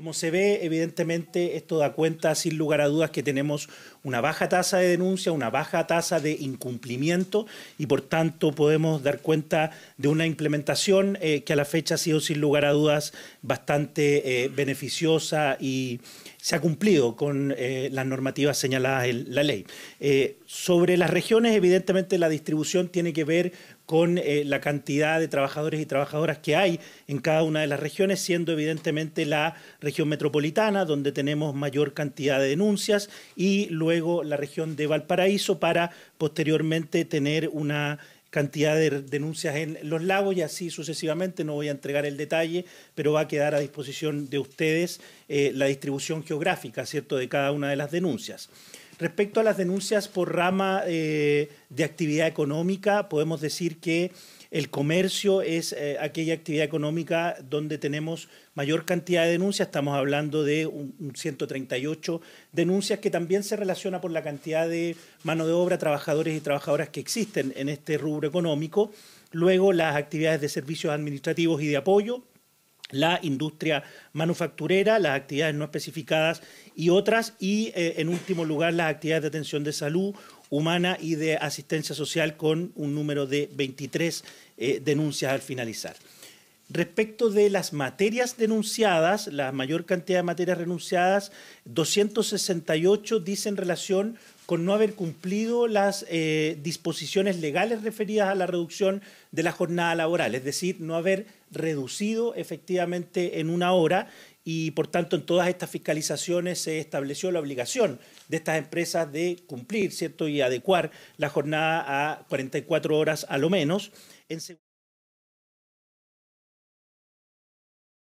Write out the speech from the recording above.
Como se ve, evidentemente esto da cuenta, sin lugar a dudas, que tenemos una baja tasa de denuncia, una baja tasa de incumplimiento y por tanto podemos dar cuenta de una implementación eh, que a la fecha ha sido, sin lugar a dudas, bastante eh, beneficiosa y se ha cumplido con eh, las normativas señaladas en la ley. sobre las regiones, evidentemente la distribución tiene que ver con eh, la cantidad de trabajadores y trabajadoras que hay en cada una de las regiones, siendo evidentemente la región metropolitana donde tenemos mayor cantidad de denuncias y luego la región de Valparaíso para posteriormente tener una cantidad de denuncias en los lagos y así sucesivamente. No voy a entregar el detalle, pero va a quedar a disposición de ustedes eh, la distribución geográfica, ¿cierto?, de cada una de las denuncias. Respecto a las denuncias por rama eh, de actividad económica, podemos decir que el comercio es eh, aquella actividad económica donde tenemos mayor cantidad de denuncias, estamos hablando de un 138 denuncias que también se relaciona por la cantidad de mano de obra, trabajadores y trabajadoras que existen en este rubro económico. Luego las actividades de servicios administrativos y de apoyo, la industria manufacturera, las actividades no especificadas y otras, y eh, en último lugar las actividades de atención de salud humana y de asistencia social con un número de 23 eh, denuncias al finalizar respecto de las materias denunciadas, la mayor cantidad de materias renunciadas, 268 dicen relación con no haber cumplido las eh, disposiciones legales referidas a la reducción de la jornada laboral, es decir, no haber reducido efectivamente en una hora y por tanto en todas estas fiscalizaciones se estableció la obligación de estas empresas de cumplir, ¿cierto? y adecuar la jornada a 44 horas a lo menos. En